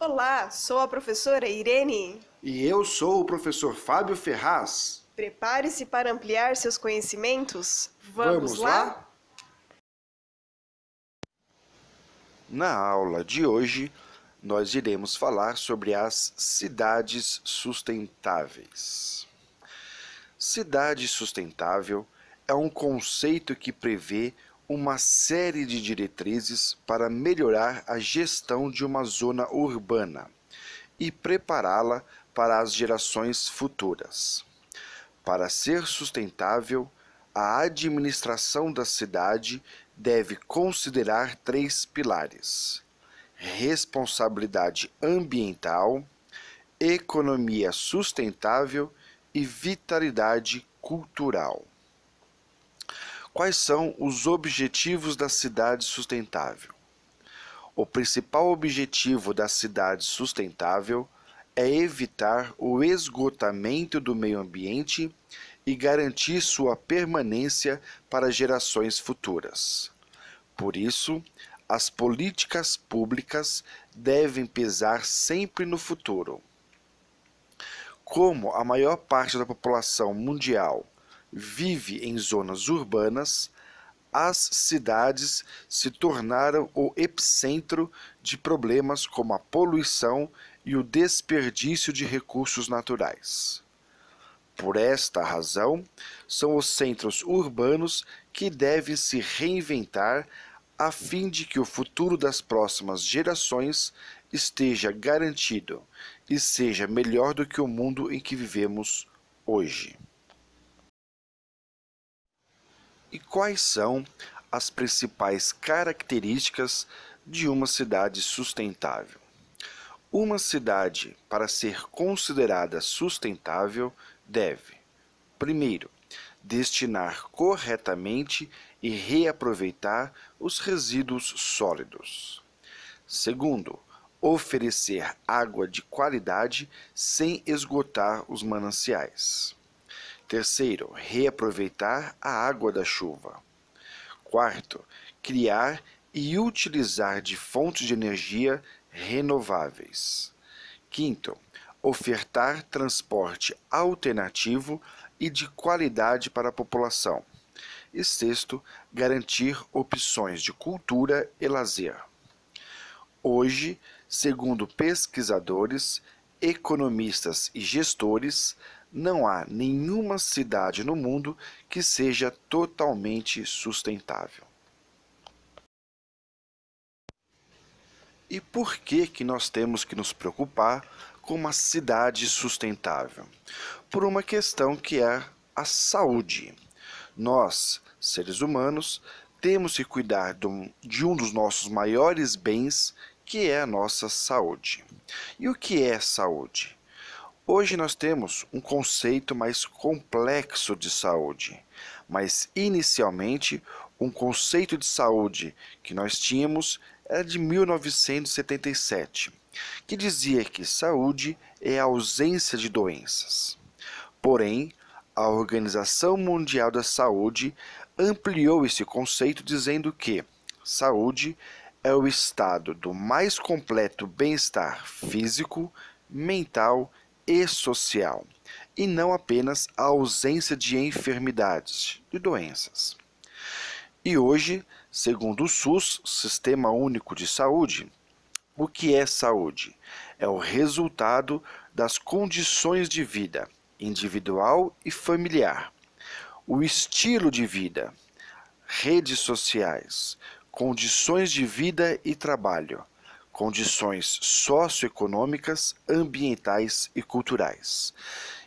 Olá, sou a professora Irene. E eu sou o professor Fábio Ferraz. Prepare-se para ampliar seus conhecimentos. Vamos, Vamos lá? lá? Na aula de hoje, nós iremos falar sobre as cidades sustentáveis. Cidade sustentável é um conceito que prevê uma série de diretrizes para melhorar a gestão de uma zona urbana e prepará-la para as gerações futuras. Para ser sustentável, a administração da cidade deve considerar três pilares: responsabilidade ambiental, economia sustentável e vitalidade cultural. Quais são os objetivos da cidade sustentável? O principal objetivo da cidade sustentável é evitar o esgotamento do meio ambiente e garantir sua permanência para gerações futuras. Por isso, as políticas públicas devem pesar sempre no futuro. Como a maior parte da população mundial vive em zonas urbanas, as cidades se tornaram o epicentro de problemas como a poluição e o desperdício de recursos naturais. Por esta razão, são os centros urbanos que devem se reinventar a fim de que o futuro das próximas gerações esteja garantido e seja melhor do que o mundo em que vivemos hoje. E quais são as principais características de uma cidade sustentável? Uma cidade, para ser considerada sustentável, deve, primeiro, destinar corretamente e reaproveitar os resíduos sólidos. Segundo, oferecer água de qualidade sem esgotar os mananciais. Terceiro, reaproveitar a água da chuva. Quarto, criar e utilizar de fontes de energia renováveis. Quinto, ofertar transporte alternativo e de qualidade para a população. E sexto, garantir opções de cultura e lazer. Hoje, segundo pesquisadores, economistas e gestores, não há nenhuma cidade no mundo que seja totalmente sustentável. E por que que nós temos que nos preocupar com uma cidade sustentável, por uma questão que é a saúde. Nós, seres humanos, temos que cuidar de um dos nossos maiores bens, que é a nossa saúde. E o que é saúde? Hoje nós temos um conceito mais complexo de saúde, mas inicialmente um conceito de saúde que nós tínhamos era é de 1977, que dizia que saúde é a ausência de doenças. Porém, a Organização Mundial da Saúde ampliou esse conceito dizendo que saúde é o estado do mais completo bem-estar físico, mental e social, e não apenas a ausência de enfermidades e doenças. E hoje, segundo o SUS, Sistema Único de Saúde, o que é saúde? É o resultado das condições de vida, individual e familiar, o estilo de vida, redes sociais, condições de vida e trabalho, condições socioeconômicas, ambientais e culturais.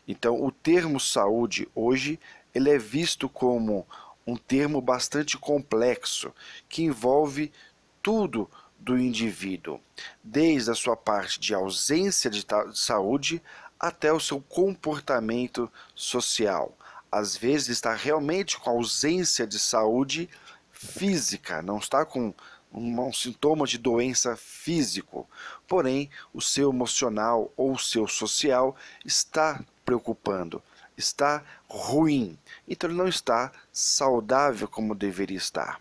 Então, o termo saúde hoje ele é visto como um termo bastante complexo que envolve tudo do indivíduo, desde a sua parte de ausência de saúde até o seu comportamento social. Às vezes está realmente com ausência de saúde física, não está com um, sintoma de doença físico, porém o seu emocional ou o seu social está preocupando, está ruim, então ele não está saudável como deveria estar.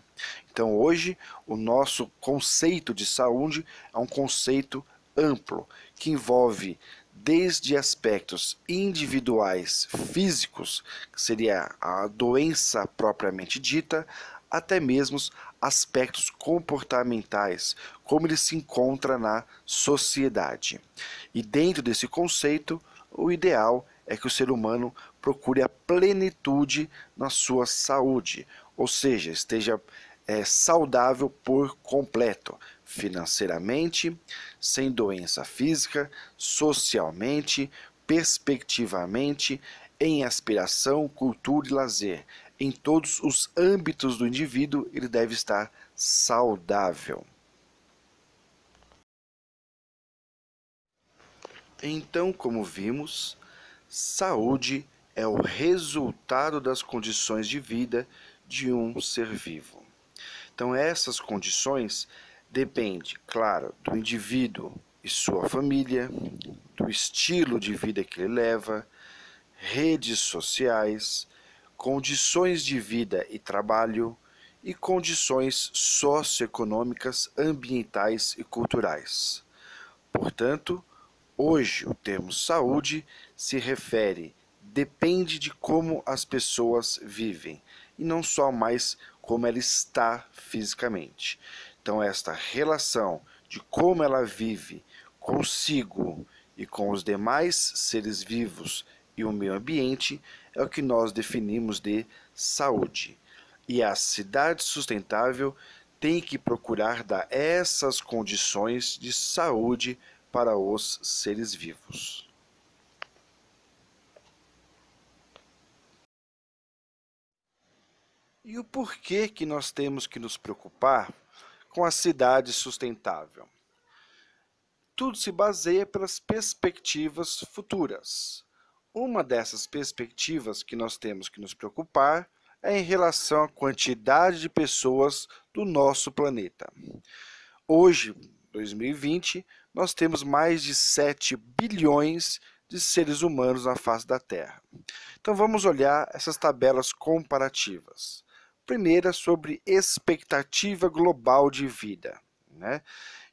Então, hoje, o nosso conceito de saúde é um conceito amplo que envolve desde aspectos individuais físicos, que seria a doença propriamente dita, até mesmo aspectos comportamentais, como ele se encontra na sociedade. E dentro desse conceito, o ideal é que o ser humano procure a plenitude na sua saúde, ou seja, esteja é, saudável por completo, financeiramente, sem doença física, socialmente, perspectivamente, em aspiração, cultura e lazer. Em todos os âmbitos do indivíduo, ele deve estar saudável. Então, como vimos, saúde é o resultado das condições de vida de um ser vivo. Então, essas condições dependem, claro, do indivíduo e sua família, do estilo de vida que ele leva, redes sociais, condições de vida e trabalho e condições socioeconômicas, ambientais e culturais. Portanto, hoje o termo saúde se refere depende de como as pessoas vivem e não só mais como ela está fisicamente. Então, esta relação de como ela vive consigo e com os demais seres vivos e o meio ambiente é o que nós definimos de saúde. E a cidade sustentável tem que procurar dar essas condições de saúde para os seres vivos. E o porquê que nós temos que nos preocupar com a cidade sustentável? Tudo se baseia pelas perspectivas futuras. Uma dessas perspectivas que nós temos que nos preocupar é em relação à quantidade de pessoas do nosso planeta. Hoje, 2020, nós temos mais de 7 bilhões de seres humanos na face da Terra. Então vamos olhar essas tabelas comparativas primeira sobre expectativa global de vida. Né?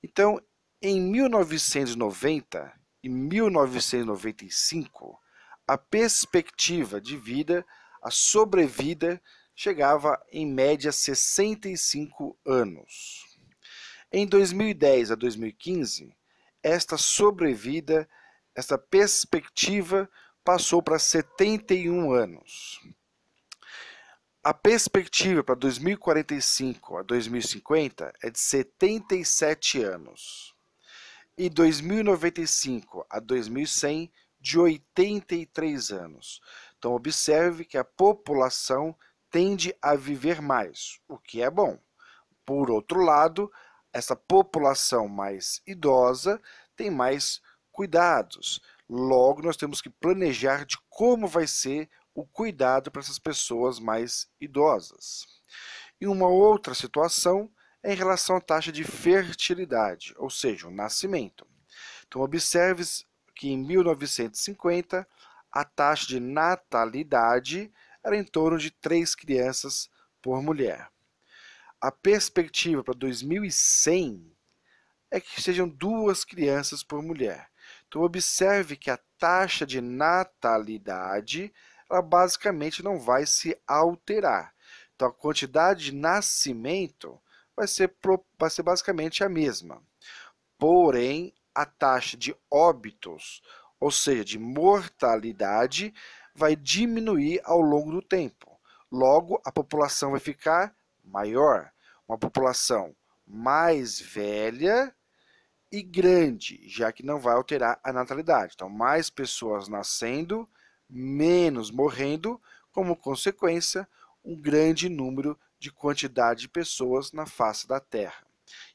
Então, em 1990 e 1995, a perspectiva de vida, a sobrevida, chegava em média 65 anos. Em 2010 a 2015, esta sobrevida, esta perspectiva passou para 71 anos a perspectiva para 2045 a 2050 é de 77 anos. E 2095 a 2100 de 83 anos. Então observe que a população tende a viver mais, o que é bom. Por outro lado, essa população mais idosa tem mais cuidados. Logo, nós temos que planejar de como vai ser o cuidado para essas pessoas mais idosas. E uma outra situação é em relação à taxa de fertilidade, ou seja, o nascimento. Então, observe que em 1950, a taxa de natalidade era em torno de 3 crianças por mulher. A perspectiva para 2100 é que sejam duas crianças por mulher. Então, observe que a taxa de natalidade ela basicamente não vai se alterar. Então a quantidade de nascimento vai ser, vai ser basicamente a mesma. Porém, a taxa de óbitos, ou seja, de mortalidade, vai diminuir ao longo do tempo. Logo, a população vai ficar maior. Uma população mais velha e grande, já que não vai alterar a natalidade. Então, mais pessoas nascendo menos, morrendo, como consequência, um grande número de quantidade de pessoas na face da Terra.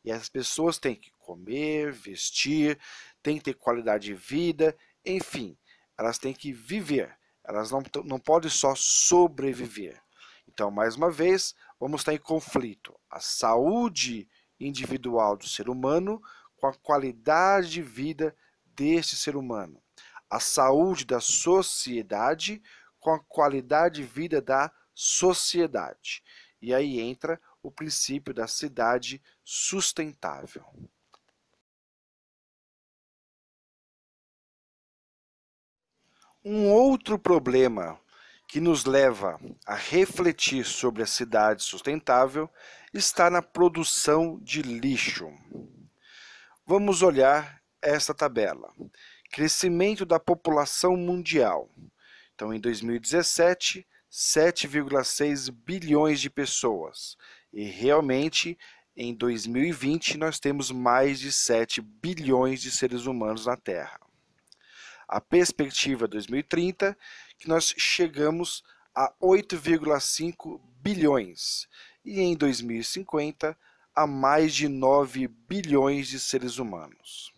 E essas pessoas têm que comer, vestir, têm que ter qualidade de vida, enfim, elas têm que viver. Elas não, não podem só sobreviver. Então, mais uma vez, vamos estar em conflito a saúde individual do ser humano com a qualidade de vida deste ser humano a saúde da sociedade com a qualidade de vida da sociedade. E aí entra o princípio da cidade sustentável. Um outro problema que nos leva a refletir sobre a cidade sustentável está na produção de lixo. Vamos olhar esta tabela. Crescimento da população mundial. Então, em 2017, 7,6 bilhões de pessoas. E realmente, em 2020, nós temos mais de 7 bilhões de seres humanos na Terra. A perspectiva 2030, que nós chegamos a 8,5 bilhões. E em 2050, a mais de 9 bilhões de seres humanos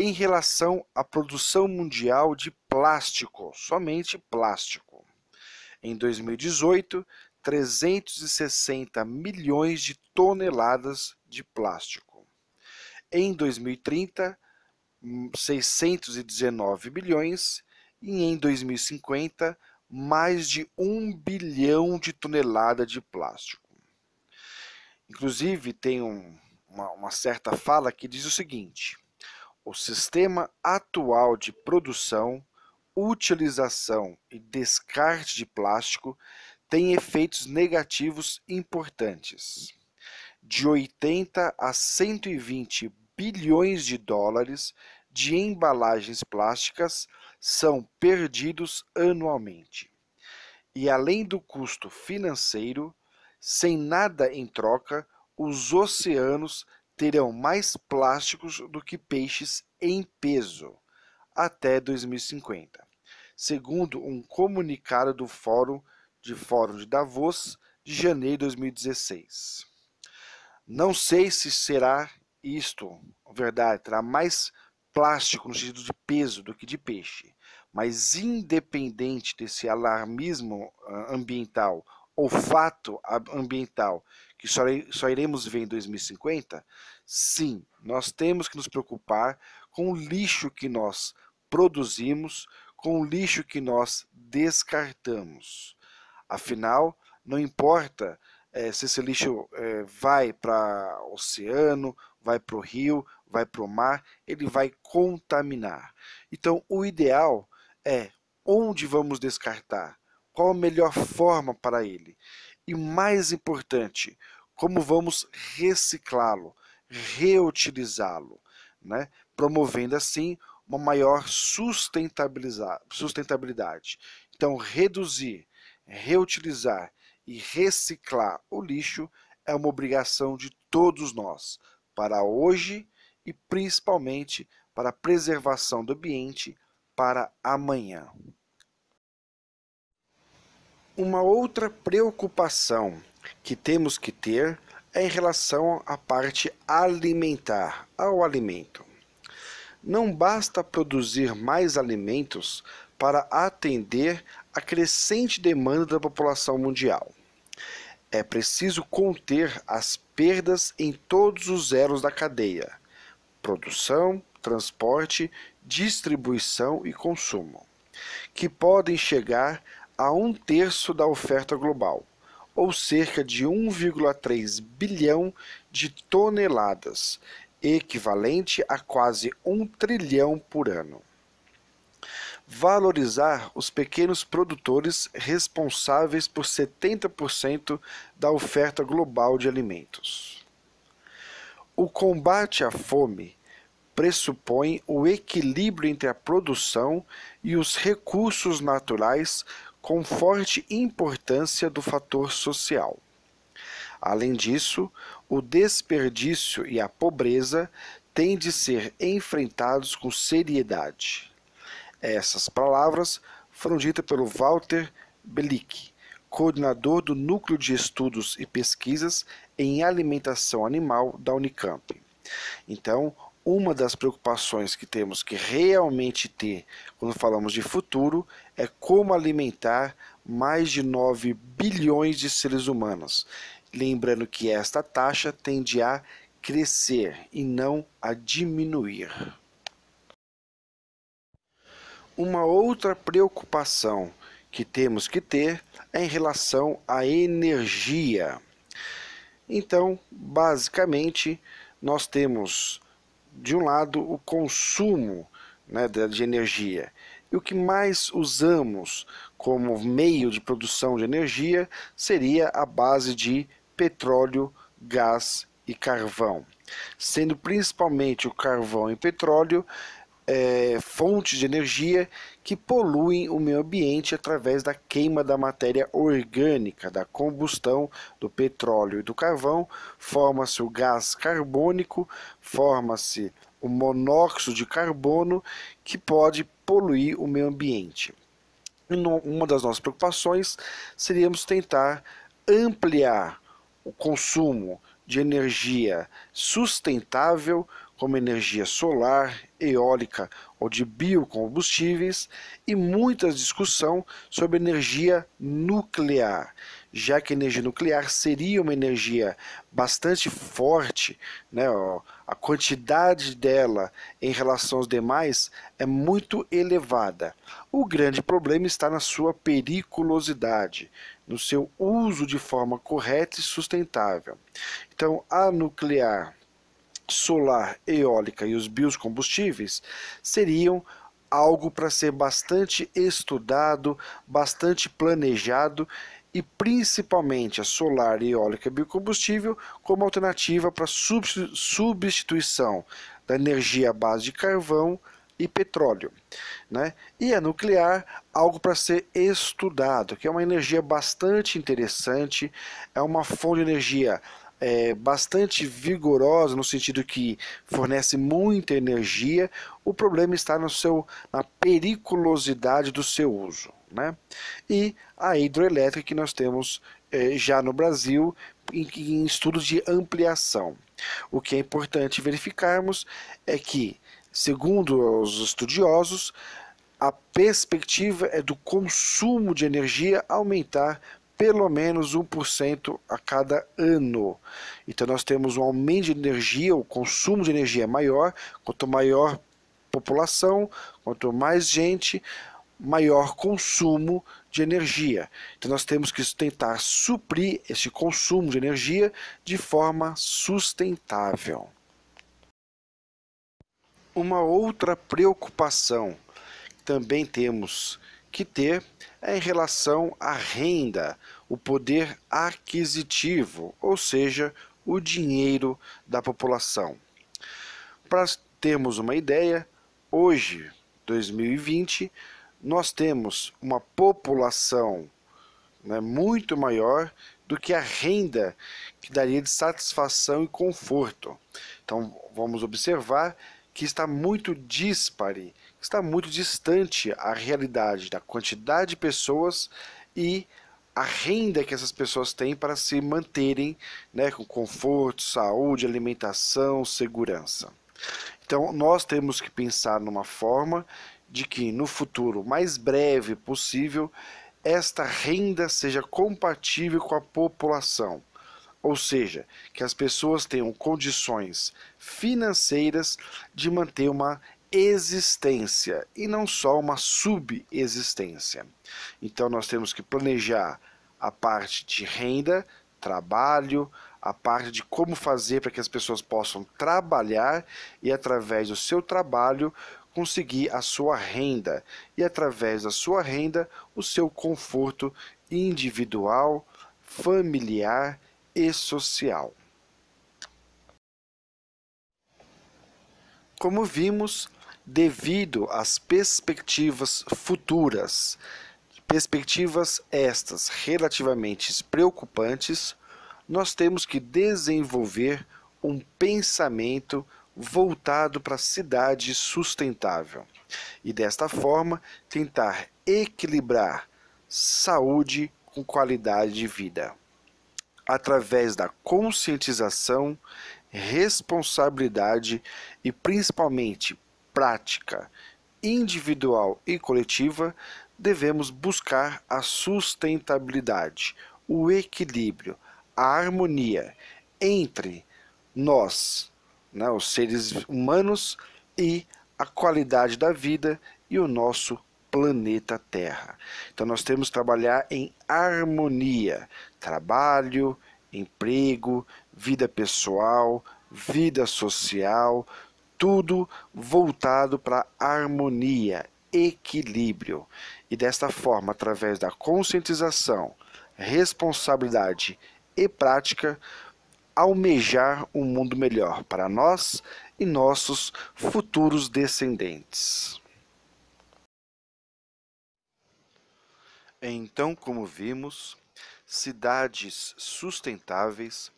em relação à produção mundial de plástico, somente plástico. Em 2018, 360 milhões de toneladas de plástico. Em 2030, 619 bilhões e em 2050, mais de 1 bilhão de toneladas de plástico. Inclusive, tem um, uma, uma certa fala que diz o seguinte: o sistema atual de produção, utilização e descarte de plástico tem efeitos negativos importantes. De 80 a 120 bilhões de dólares de embalagens plásticas são perdidos anualmente. E além do custo financeiro, sem nada em troca, os oceanos terão mais plásticos do que peixes em peso até 2050, segundo um comunicado do Fórum de Fórum de Davos de janeiro de 2016. Não sei se será isto, verdade, terá mais plástico no sentido de peso do que de peixe, mas independente desse alarmismo ah, ambiental ou fato ah, ambiental que só, só iremos ver em 2050? Sim, nós temos que nos preocupar com o lixo que nós produzimos, com o lixo que nós descartamos. Afinal, não importa é, se esse lixo é, vai para o oceano, vai para o rio, vai para o mar, ele vai contaminar. Então, o ideal é onde vamos descartar, qual a melhor forma para ele. E mais importante, como vamos reciclá-lo, reutilizá-lo, né? promovendo assim uma maior sustentabilidade. Então, reduzir, reutilizar e reciclar o lixo é uma obrigação de todos nós, para hoje e principalmente para a preservação do ambiente para amanhã. Uma outra preocupação que temos que ter é em relação à parte alimentar, ao alimento. Não basta produzir mais alimentos para atender a crescente demanda da população mundial. É preciso conter as perdas em todos os elos da cadeia: produção, transporte, distribuição e consumo, que podem chegar a um terço da oferta global ou cerca de 1,3 bilhão de toneladas, equivalente a quase um trilhão por ano. Valorizar os pequenos produtores responsáveis por 70% da oferta global de alimentos. O combate à fome pressupõe o equilíbrio entre a produção e os recursos naturais com forte importância do fator social. Além disso, o desperdício e a pobreza têm de ser enfrentados com seriedade. Essas palavras foram ditas pelo Walter Belick, coordenador do Núcleo de Estudos e Pesquisas em Alimentação Animal da Unicamp. Então, uma das preocupações que temos que realmente ter quando falamos de futuro é como alimentar mais de 9 bilhões de seres humanos. Lembrando que esta taxa tende a crescer e não a diminuir. Uma outra preocupação que temos que ter é em relação à energia. Então, basicamente, nós temos de um lado, o consumo né, de energia. E o que mais usamos como meio de produção de energia seria a base de petróleo, gás e carvão, sendo principalmente o carvão e petróleo é, fontes de energia que poluem o meio ambiente através da queima da matéria orgânica, da combustão do petróleo e do carvão, forma-se o gás carbônico, forma-se o monóxido de carbono que pode poluir o meio ambiente. E no, uma das nossas preocupações seríamos tentar ampliar o consumo de energia sustentável, como energia solar, eólica ou de biocombustíveis e muita discussão sobre energia nuclear, já que a energia nuclear seria uma energia bastante forte, né, a quantidade dela em relação aos demais é muito elevada. O grande problema está na sua periculosidade, no seu uso de forma correta e sustentável. Então, a nuclear solar, eólica e os biocombustíveis seriam algo para ser bastante estudado, bastante planejado e principalmente a solar, eólica e biocombustível como alternativa para substituição da energia à base de carvão e petróleo. Né? E a nuclear, algo para ser estudado, que é uma energia bastante interessante, é uma fonte de energia é, bastante vigorosa, no sentido que fornece muita energia, o problema está no seu, na periculosidade do seu uso. Né? E a hidroelétrica que nós temos é, já no Brasil em, em estudos de ampliação. O que é importante verificarmos é que, segundo os estudiosos, a perspectiva é do consumo de energia aumentar pelo menos 1% a cada ano. Então nós temos um aumento de energia, o consumo de energia é maior, quanto maior população, quanto mais gente, maior consumo de energia. Então nós temos que tentar suprir esse consumo de energia de forma sustentável. Uma outra preocupação que também temos que ter é em relação à renda, o poder aquisitivo, ou seja, o dinheiro da população. Para termos uma ideia, hoje, 2020, nós temos uma população né, muito maior do que a renda que daria de satisfação e conforto. Então, vamos observar que está muito dispare está muito distante a realidade da quantidade de pessoas e a renda que essas pessoas têm para se manterem né, com conforto, saúde, alimentação, segurança. Então, nós temos que pensar numa forma de que no futuro mais breve possível esta renda seja compatível com a população, ou seja, que as pessoas tenham condições financeiras de manter uma existência e não só uma subexistência. Então nós temos que planejar a parte de renda, trabalho, a parte de como fazer para que as pessoas possam trabalhar e através do seu trabalho conseguir a sua renda e através da sua renda o seu conforto individual, familiar e social. Como vimos, devido às perspectivas futuras. Perspectivas estas relativamente preocupantes, nós temos que desenvolver um pensamento voltado para a cidade sustentável e desta forma tentar equilibrar saúde com qualidade de vida através da conscientização, responsabilidade e principalmente prática individual e coletiva, devemos buscar a sustentabilidade, o equilíbrio, a harmonia entre nós, né, os seres humanos, e a qualidade da vida e o nosso planeta Terra. Então nós temos que trabalhar em harmonia, trabalho, emprego, vida pessoal, vida social, tudo voltado para harmonia, equilíbrio. E desta forma, através da conscientização, responsabilidade e prática, almejar um mundo melhor para nós e nossos futuros descendentes. Então, como vimos, cidades sustentáveis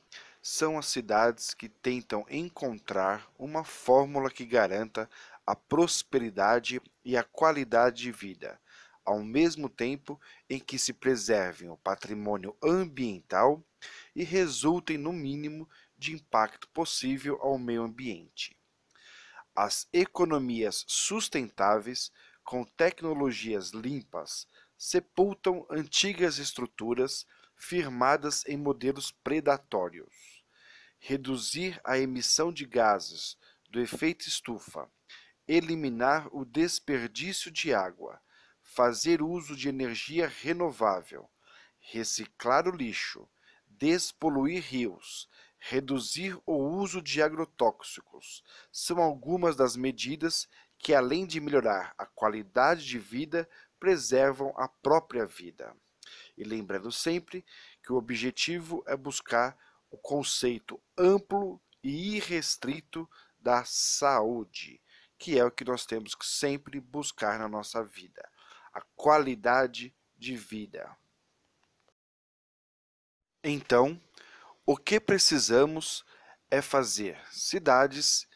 são as cidades que tentam encontrar uma fórmula que garanta a prosperidade e a qualidade de vida, ao mesmo tempo em que se preservem o patrimônio ambiental e resultem no mínimo de impacto possível ao meio ambiente. As economias sustentáveis com tecnologias limpas sepultam antigas estruturas firmadas em modelos predatórios reduzir a emissão de gases do efeito estufa, eliminar o desperdício de água, fazer uso de energia renovável, reciclar o lixo, despoluir rios, reduzir o uso de agrotóxicos são algumas das medidas que, além de melhorar a qualidade de vida, preservam a própria vida. E lembrando sempre que o objetivo é buscar o conceito amplo e irrestrito da saúde, que é o que nós temos que sempre buscar na nossa vida, a qualidade de vida. Então, o que precisamos é fazer cidades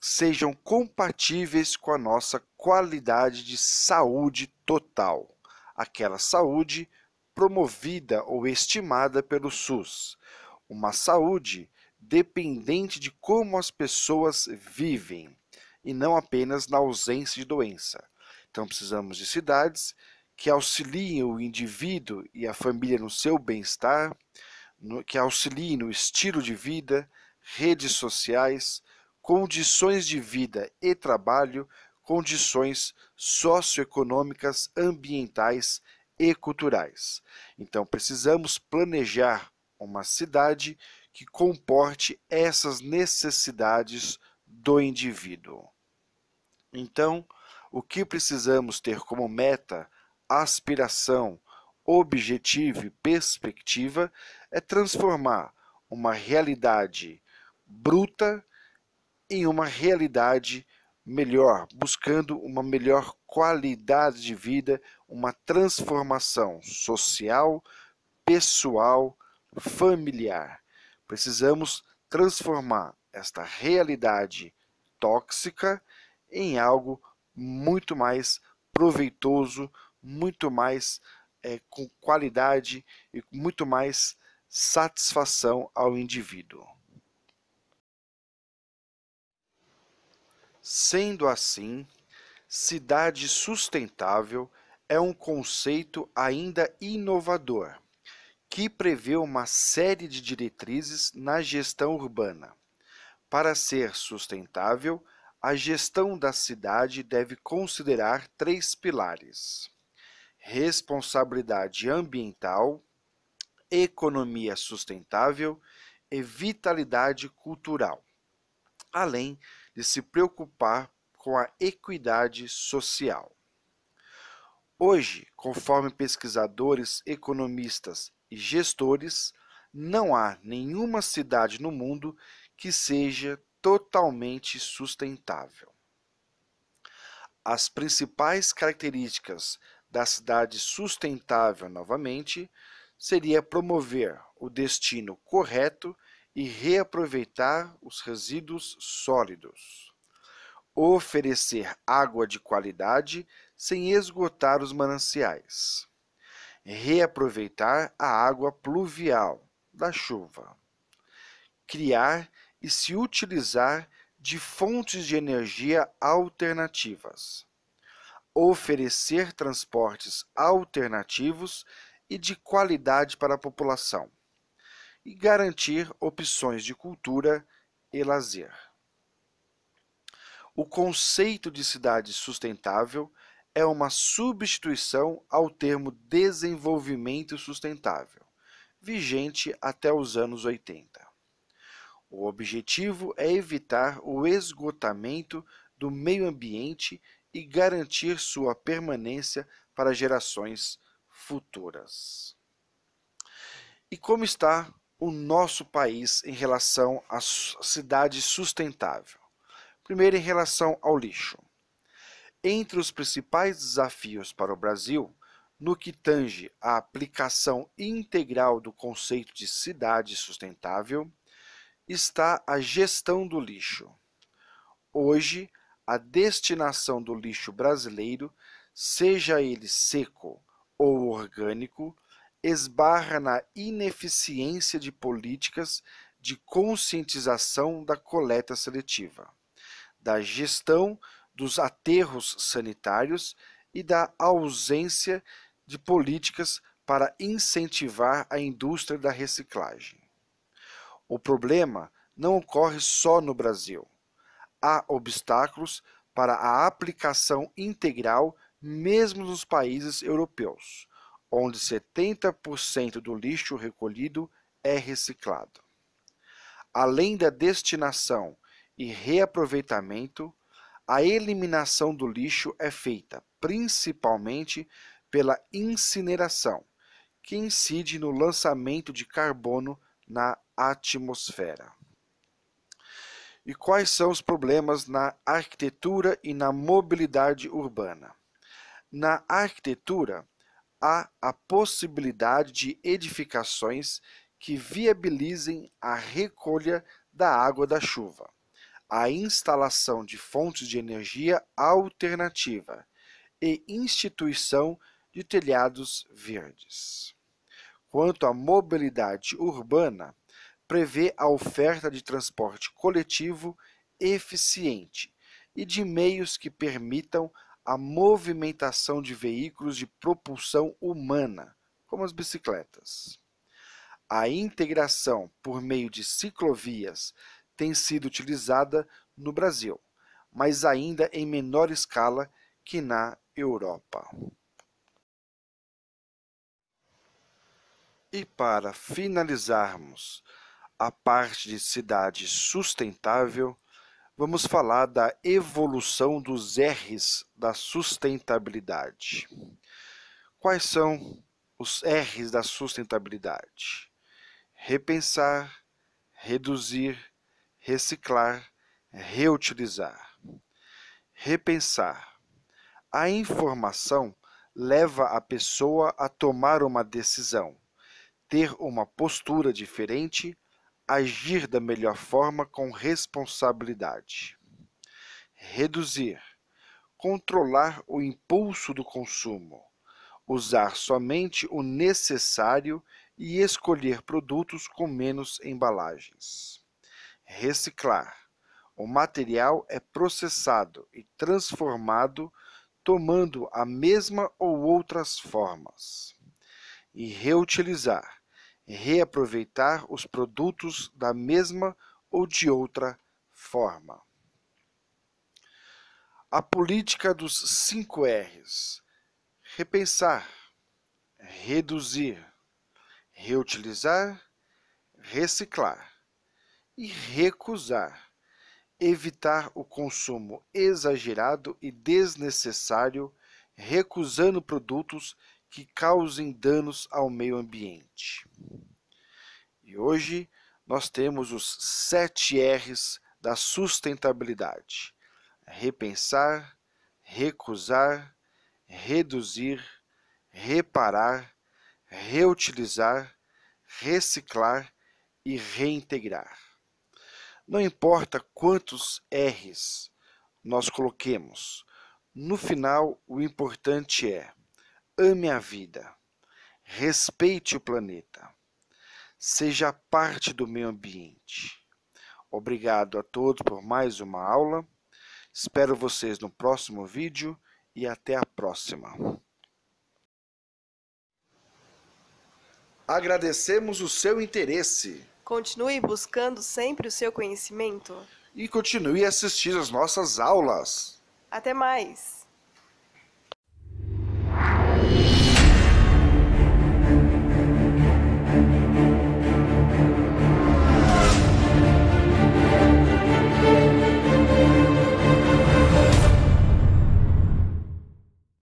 sejam compatíveis com a nossa qualidade de saúde total, aquela saúde promovida ou estimada pelo SUS, uma saúde dependente de como as pessoas vivem e não apenas na ausência de doença. Então precisamos de cidades que auxiliem o indivíduo e a família no seu bem-estar, que auxiliem no estilo de vida, redes sociais, condições de vida e trabalho, condições socioeconômicas, ambientais e culturais. Então precisamos planejar uma cidade que comporte essas necessidades do indivíduo. Então, o que precisamos ter como meta, aspiração, objetivo e perspectiva é transformar uma realidade bruta em uma realidade melhor, buscando uma melhor qualidade de vida, uma transformação social, pessoal familiar. Precisamos transformar esta realidade tóxica em algo muito mais proveitoso, muito mais é, com qualidade e muito mais satisfação ao indivíduo. Sendo assim, cidade sustentável é um conceito ainda inovador que prevê uma série de diretrizes na gestão urbana. Para ser sustentável, a gestão da cidade deve considerar três pilares: responsabilidade ambiental, economia sustentável e vitalidade cultural, além de se preocupar com a equidade social. Hoje, conforme pesquisadores, economistas e gestores, não há nenhuma cidade no mundo que seja totalmente sustentável. As principais características da cidade sustentável, novamente, seria promover o destino correto e reaproveitar os resíduos sólidos. Oferecer água de qualidade sem esgotar os mananciais reaproveitar a água pluvial da chuva, criar e se utilizar de fontes de energia alternativas, oferecer transportes alternativos e de qualidade para a população, e garantir opções de cultura e lazer. O conceito de cidade sustentável é uma substituição ao termo desenvolvimento sustentável, vigente até os anos 80. O objetivo é evitar o esgotamento do meio ambiente e garantir sua permanência para gerações futuras. E como está o nosso país em relação à cidade sustentável? Primeiro, em relação ao lixo. Entre os principais desafios para o Brasil, no que tange à aplicação integral do conceito de cidade sustentável, está a gestão do lixo. Hoje, a destinação do lixo brasileiro, seja ele seco ou orgânico, esbarra na ineficiência de políticas de conscientização da coleta seletiva, da gestão dos aterros sanitários e da ausência de políticas para incentivar a indústria da reciclagem. O problema não ocorre só no Brasil. Há obstáculos para a aplicação integral mesmo nos países europeus, onde 70% do lixo recolhido é reciclado. Além da destinação e reaproveitamento, a eliminação do lixo é feita principalmente pela incineração, que incide no lançamento de carbono na atmosfera. E quais são os problemas na arquitetura e na mobilidade urbana? Na arquitetura, há a possibilidade de edificações que viabilizem a recolha da água da chuva a instalação de fontes de energia alternativa e instituição de telhados verdes. Quanto à mobilidade urbana, prevê a oferta de transporte coletivo eficiente e de meios que permitam a movimentação de veículos de propulsão humana, como as bicicletas. A integração por meio de ciclovias tem sido utilizada no Brasil, mas ainda em menor escala que na Europa. E para finalizarmos a parte de cidade sustentável, vamos falar da evolução dos R's da sustentabilidade. Quais são os R's da sustentabilidade? Repensar, reduzir, reciclar, reutilizar, repensar. A informação leva a pessoa a tomar uma decisão, ter uma postura diferente, agir da melhor forma com responsabilidade. Reduzir. Controlar o impulso do consumo. Usar somente o necessário e escolher produtos com menos embalagens reciclar. O material é processado e transformado, tomando a mesma ou outras formas. E reutilizar reaproveitar os produtos da mesma ou de outra forma. A política dos 5 R's: repensar, reduzir, reutilizar, reciclar e recusar. Evitar o consumo exagerado e desnecessário, recusando produtos que causem danos ao meio ambiente. E hoje nós temos os sete R's da sustentabilidade: repensar, recusar, reduzir, reparar, reutilizar, reciclar e reintegrar. Não importa quantos R's nós coloquemos, no final o importante é: ame a vida, respeite o planeta, seja parte do meio ambiente. Obrigado a todos por mais uma aula. Espero vocês no próximo vídeo e até a próxima. Agradecemos o seu interesse. Continue buscando sempre o seu conhecimento. E continue assistindo às nossas aulas. Até mais!